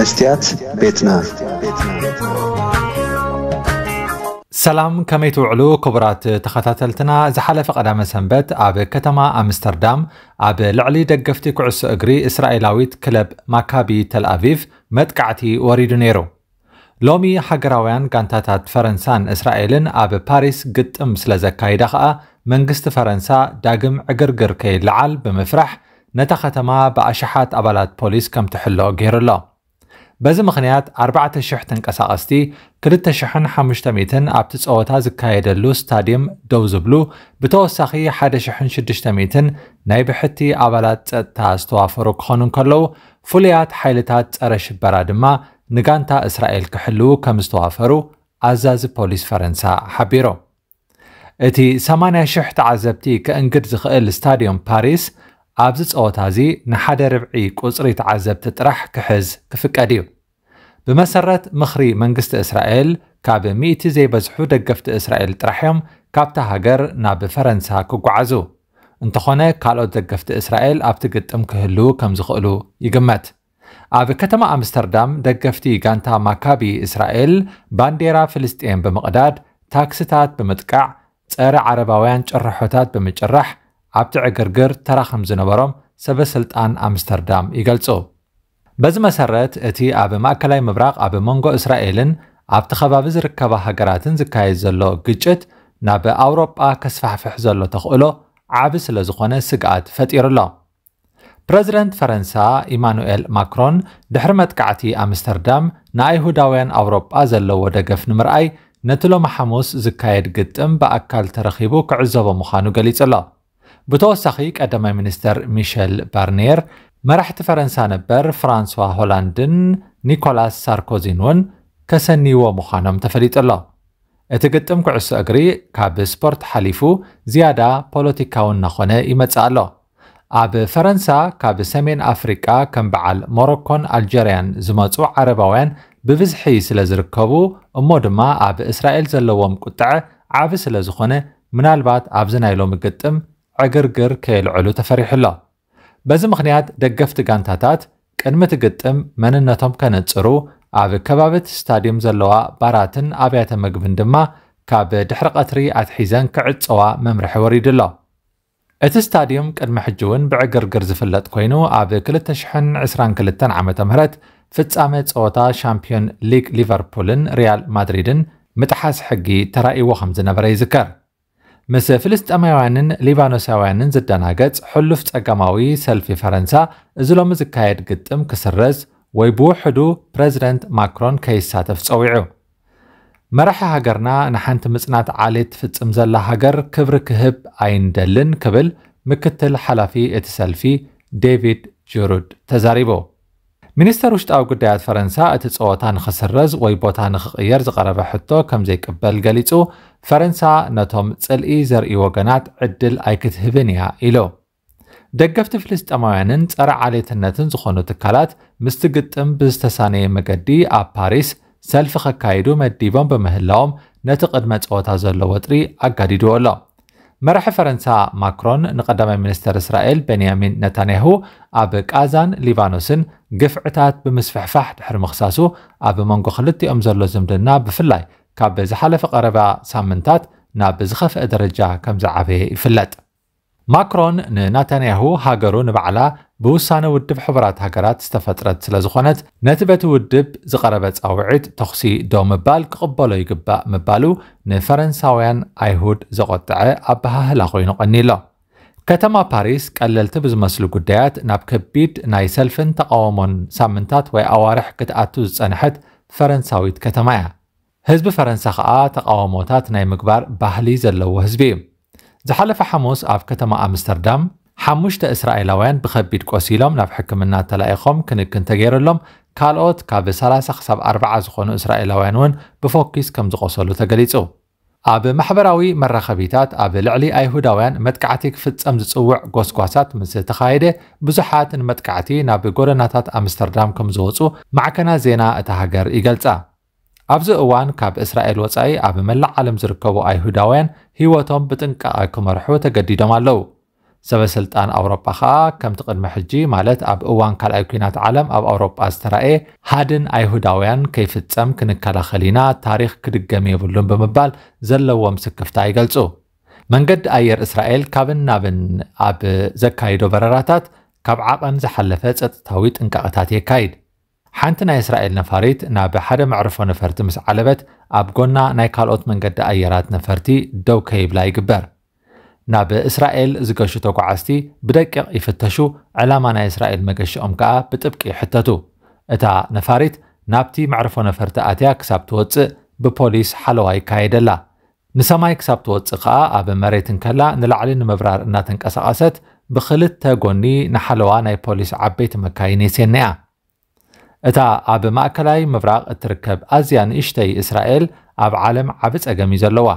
መስትያት ቤትና ሰላም ከመይ ትውዕሉ ክቡራት ተኸታተልትና ዝሓለፈ ቀዳመ ሰንበት ኣብ ከተማ ኣምስተርዳም ኣብ ልዕሊ ደገፍቲ ኩዕሶ እግሪ እስራኤላዊት ክለብ ማካቢ ተልኣቪቭ መጥቃዕቲ ወሪዱ ነይሩ ሎሚ ሃገራውያን ጋንታታት ፈረንሳን እስራኤልን ኣብ ፓሪስ ግጥም ስለ ዘካይዳ ኸኣ መንግስቲ ፈረንሳ ዳግም ዕግርግር ከይለዓል ብምፍራሕ ነታ ከተማ ብኣሽሓት ኣባላት ፖሊስ ከም ትሕሎ ገይሩ ኣሎ በዚ ምክንያት 4,000 ተንቀሳቐስቲ 2,500 ኣብቲ ፀወታ ዝካየደሉ ስታድየም ደው ዝብሉ ብተወሳኺ 1,600 ናይ ብሕቲ ኣባላት ፀጥታ ዝተዋፈሩ ክኾኑ እንከለዉ ፍሉያት ሓይልታት ፀረ ሽበራ ድማ ንጋንታ እስራኤል ክሕልው ከም ዝተዋፈሩ ኣዛዚ ፖሊስ ፈረንሳ ሓቢሮም እቲ 80,000 ተዓዘብቲ ክእንግድ ዝኽእል ስታድዮም ፓሪስ ኣብዚ ፀወታ እዚ ንሓደ ርብዒ ቁፅሪ ተዓዘብቲ ጥራሕ ክሕዝ ክፍቀድ እዩ ብመሰረት ምኽሪ መንግስቲ እስራኤል ካብ ሚእቲ ዘይበዝሑ ደገፍቲ እስራኤል ጥራሕ እዮም ካብታ ሃገር ናብ ፈረንሳ ክጓዓዙ እንተኾነ ካልኦት ደገፍቲ እስራኤል ኣብቲ ግጥም ክህልዉ ከም ዝኽእሉ ይግመት ኣብ ከተማ ኣምስተርዳም ደገፍቲ ጋንታ ማካቢ እስራኤል ባንዴራ ፍልስጥኤን ብምቕዳድ ታክስታት ብምጥቃዕ ፀረ ዓረባውያን ጭርሖታት ብምጭራሕ ኣብቲ ዕግርግር ተራ ከም ዝነበሮም ስልጣን ኣምስተርዳም ይገልጹ በዚ መሰረት እቲ ኣብ ማእከላይ ምብራቕ ኣብ መንጎ እስራኤልን ኣብቲ ከባቢ ዝርከባ ሃገራትን ዝካየድ ዘሎ ግጭት ናብ ኣውሮጳ ከስፋሕፍሕ ዘሎ ተኽእሎ ዓብ ስለ ዝኾነ ስግኣት ፈጢሩ ኣሎ ፕረዚደንት ፈረንሳ ኢማኑኤል ማክሮን ድሕሪ መጥቃዕቲ ኣምስተርዳም ንኣይሁዳውያን ኣውሮጳ ዘለዎ ደገፍ ንምርኣይ ነቲ ሎሚ ሓሙስ ዝካየድ ግጥም ብኣካል ተረኺቡ ክዕዘቦ ምዃኑ ገሊጹ ኣሎ بتوسخي قدما منستر ميشيل بارنير مرحت فرنسا نبر فرانسوا هولاندن نيكولاس ساركوزينون كسني ومخانم تفليت الله اتقدم كعس اغري كاب سبورت حليفو زيادة بوليتيكا ونخونة امتسا الله اب فرنسا كاب سمين افريكا كم بعال موروكون الجيريان زماتو عربوين بفزحي سلزركبو امود ومودما اب اسرائيل زلوهم كتع عافي سلزخونة منالبات ابزنايلو مقدم ዕግርግር ከየልዕሉ ተፈሪሑላ በዚ ምክንያት ደገፍቲ ጋንታታት ቅድሚ እቲ ግጥም መንነቶም ከነፅሩ ኣብ ከባቢት ስታድየም ዘለዋ ባራትን ኣብያተ ምግብን ድማ ካብ ድሕሪ ቀትሪ ኣትሒዘን ክዕፀዋ መምርሒ ወሪዱ ኣሎ እቲ ስታድየም ቅድሚ ሕጂ እውን ብዕግርግር ዝፍለጥ ኮይኑ ኣብ 2022 ዓ ም ፍጻመ ፀወታ ሻምፒዮን ሊግ ሊቨርፑልን ሪያል ማድሪድን ምጥሓስ ሕጊ ተራእይዎ ከም ዝነበረ ይዝከር ምስ ፍልስጠማውያንን ሊባኖሳውያንን ዝደናገጽ ሕሉፍ ጸገማዊ ሰልፊ ፈረንሳ እዚ ሎሚ ዝካየድ ግጥም ክስረዝ ወይ ብውሕዱ ፕረዚደንት ማክሮን ከይሳተፍ ጸዊዑ መራሒ ሃገርና ንሓንቲ ምጽናት ዓሌት ትፍጽም ዘላ ሃገር ክብሪ ክህብ ኣይንደልን ክብል ምክትል ሓላፊ እቲ ሰልፊ ዴቪድ ጅሩድ ተዛሪቡ ሚኒስተር ውሽጣዊ ጉዳያት ፈረንሳ እቲ ፀወታ ንኽስረዝ ወይ ቦታ ንኽቕየር ዝቐረበ ሕቶ ከም ዘይቅበል ገሊጹ ፈረንሳ ነቶም ጽልኢ ዘርኢ ወገናት ዕድል ኣይክትህብን እያ ኢሉ ደገፍቲ ፍልስጠማውያንን ፀረ ዓሌትነትን ዝኾኑ ትካላት ምስቲ ግጥም ብዝተሳነየ መገዲ ኣብ ፓሪስ ሰልፊ ከካይዱ መዲቦም ብምህላዎም ነቲ ቅድመ ፀወታ ዘሎ ወጥሪ ኣጋዲድዎ ኣሎ መራሒ ፈረንሳ ማክሮን ንቀዳማይ ሚኒስተር እስራኤል ቤንያሚን ነታንያሁ ኣብ ቃዛን ሊባኖስን ግፍዕታት ብምስፍሕፋሕ ድሕሪ ምኽሳሱ ኣብ መንጎ ክልቲኦም ዘሎ ዝምድና ብፍላይ ካብ ዝሓለፈ ቀረባ ሳምንታት ናብ ዝኸፍአ ደረጃ ከም ዝዓበየ ይፍለጥ ماكرون نتانياهو هاجرون بعلا بوسانه ودب حبرات هاجرات استفترت لزخونت نتبت ودب زقربت اوعد تخسي دوم مبال قبالو يقبا مبالو نفرنساوين ايهود زقطع ابها لاخوينو قنيلا كتما باريس قللت بزመስሉ مسلو قدات ناب ናይ ناي سلفن تقاومون سامنتات وي اوارح ዝፀንሐት ፈረንሳዊት ከተማ እያ ህዝቢ هزب فرنسا ተቃውሞታት تقاوموتات ناي مقبار بحلي زلو هزبيم ዝሓለፈ ሓሙስ ኣብ ከተማ ኣምስተርዳም ሓሙሽተ እስራኤላውያን ብከቢድ ቆሲሎም ናብ ሕክምና ተላኢኾም ክንክን ተገይረሎም ካልኦት ካብ 30 ክሳብ 40 ዝኾኑ እስራኤላውያን እውን ብፎኪስ ከም ዝቆሰሉ ተገሊጹ ኣብ ማሕበራዊ መራኸቢታት ኣብ ልዕሊ ኣይሁዳውያን መጥቃዕቲ ክፍጸም ዝጽውዕ ጎስጓሳት ምስ ተኻየደ ብዙሓት ንመጥቃዕቲ ናብ ጎደናታት ኣምስተርዳም ከም ዝወፁ ማዕከናት ዜና እታ ሃገር ይገልጻ ኣብዚ እዋን ካብ እስራኤል ወፃኢ ኣብ መላእ ዓለም ዝርከቡ ኣይሁዳውያን ህይወቶም ብጥንቃቐ ክመርሑ ተገዲዶም ሰበ ሰበስልጣን ኣውሮጳ ከዓ ከምቲ ቅድሚ ሕጂ ማለት ኣብ እዋን ካልኣይ ኩናት ዓለም ኣብ ኣውሮጳ ዝተረእየ ሓድን ኣይሁዳውያን ከይፍፀም ክንከላኸል ኢና ታሪክ ክድገም የብሉን ብምባል ዘለዎም ስክፍታ ይገልፁ መንገዲ ኣየር እስራኤል ካብን ናብን ኣብ ዘካይዶ በረራታት ካብ ዓቐን ዝሓለፈ ፀጥታዊ ጥንቃቐታት የካይድ ሓንቲ ናይ እስራኤል ነፋሪት ናብ ሓደ መዕርፎ ነፈርቲ ምስ ዓለበት ኣብ ጎና ናይ ካልኦት መንገዲ ኣየራት ነፈርቲ ደው ከይብላ ይግበር ናብ እስራኤል ዝገሹ ተጓዓዝቲ ብደቂቕ ይፍተሹ ዕላማ ናይ እስራኤል መገሽኦም ከዓ ብጥብቂ ይሕተቱ እታ ነፋሪት ናብቲ መዕርፎ ነፈርቲ ኣትያ ክሳብ ትወፅእ ብፖሊስ ሓለዋ ይካየደላ ንሰማይ ክሳብ ትወፅእ ከዓ ኣብ መሬት እንከላ ንላዕሊ ንምብራር እናተንቀሳቐሰት ብክልተ ጎኒ ንሓለዋ ናይ ፖሊስ ዓበይቲ መካይን የስየኒያ እታ ኣብ ማእከላይ ምብራቕ እትርከብ ኣዝያን ንእሽተይ እስራኤል ኣብ ዓለም ዓብ ጸገም እዩ ዘለዋ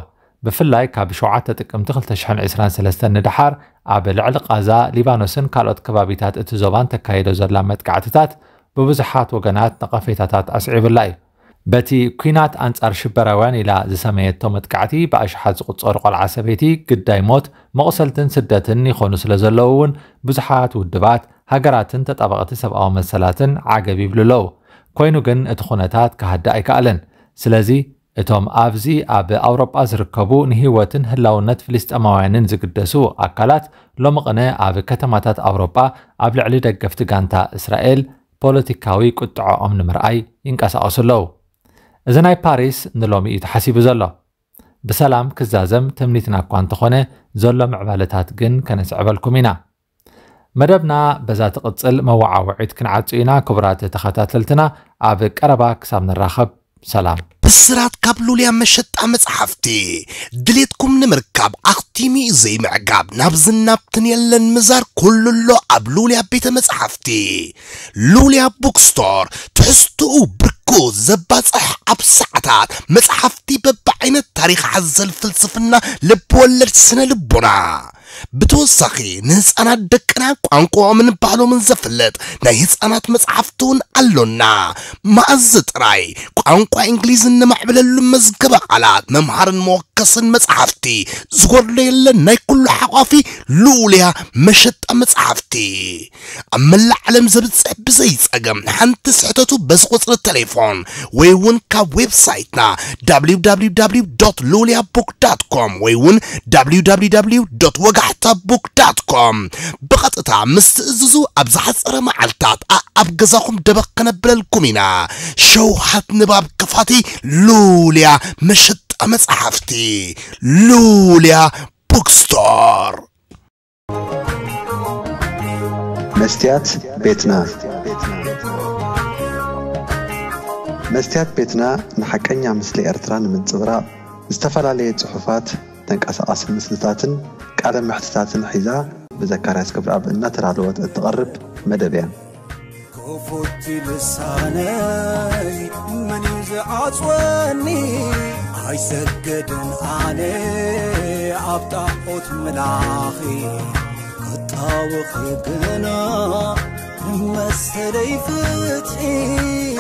ብፍላይ ካብ 7 ጥቅምቲ 223 ንድሓር ኣብ ልዕሊ ቃዛ ሊባኖስን ካልኦት ከባቢታት እቲ ዞባን ተካይዶ ዘላ መጥቃዕትታት ብብዙሓት ወገናት ነቐፌታታት ኣስዒብላ እዩ በቲ ኩናት ኣንጻር ሽበራውያን ኢላ ዝሰመየቶ መጥቃዕቲ ብኣሽሓት ዝቑፀሩ ቆልዓ ሰበይቲ ግዳይ ሞት መቑሰልትን ስደትን ይኾኑ ስለ ዘለዉ እውን ብዙሓት ውድባት ሃገራትን ተጣበቕቲ ሰብኣዊ መሰላትን ዓገብ ይብሉ ኣለዉ ኮይኑ ግን እቲ ኩነታት ክሃዳእ ኣይከኣለን ስለዚ እቶም ኣብዚ ኣብ ኣውሮጳ ዝርከቡ ንህወትን ህላውነት ፍልስጠማውያንን ዝግደሱ ኣካላት ሎሚ ቕነ ኣብ ከተማታት ኣውሮጳ ኣብ ልዕሊ ደገፍቲ ጋንታ እስራኤል ፖለቲካዊ ቁጥዖኦም ንምርኣይ ይንቀሳቐሱ ኣለዉ እዚ ናይ ፓሪስ ንሎሚ እዩ ተሓሲቡ ዘሎ ብሰላም ክዛዘም ትምኒትና እኳ እንተኾነ ዘሎ ምዕባለታት ግን ከነስዕበልኩም ኢና مدبنا بزات قتل موعوعيد كن عطينا كبرات تخاتلتنا ابي قربا كسابن الرخب سلام بسرات قبلوا لي مشط ام صحفتي دليتكم نمركاب اختيمي زي معقاب نبزنا بتن يلن مزار كل لو قبلوا لي بيت مصحفتي لوليا بوك ستور تحستو بركو زبات صح اب ساعات مصحفتي ببعينه تاريخ عزل فلسفنا لبولر سنه لبونا ብተወሳኺ ንህፃናት ደቅና ቋንቋኦምን ባህሎምን ዘፍለጥ ናይ ህፃናት መፅሓፍቲ እውን ኣሎና ማእዝ ጥራይ ቋንቋ እንግሊዝ ንማዕብለሉ መዝገበ ቃላት መምሃርን መወ كسن مصحفتي زغرلي ناي كل حقافي لوليا مشط مصحفتي اما العالم زبصح بزي صقم حنت سحتتو بس قصر التليفون ويون كا ويب سايتنا www.loliabook.com ويون www.wagahtabook.com بقطتا مستئززو ابز حصره معلتات اب غزاكم دبق شو حت نباب كفاتي لوليا مشط መጽሐፍቲ ሉሊያ ቡክስቶር መስትያት ቤትና መስትያት ቤትና ንሓቀኛ ምስሊ ኤርትራ ንምንፅብራቕ ዝተፈላለየ ፅሑፋት ተንቀሳቐሲ ምስልታትን ቃለ ምሕትታትን ሒዛ ብዘካርያስ ክብረኣብ እናተዳለወት እትቐርብ መደብ እያ ክፉቲ ልሳነይ መን እዩ ኣይሰግድን ኣነ ኣብ ጣዖት መላኺ ከጣወኺግና ንመሰለይ ፍትሒ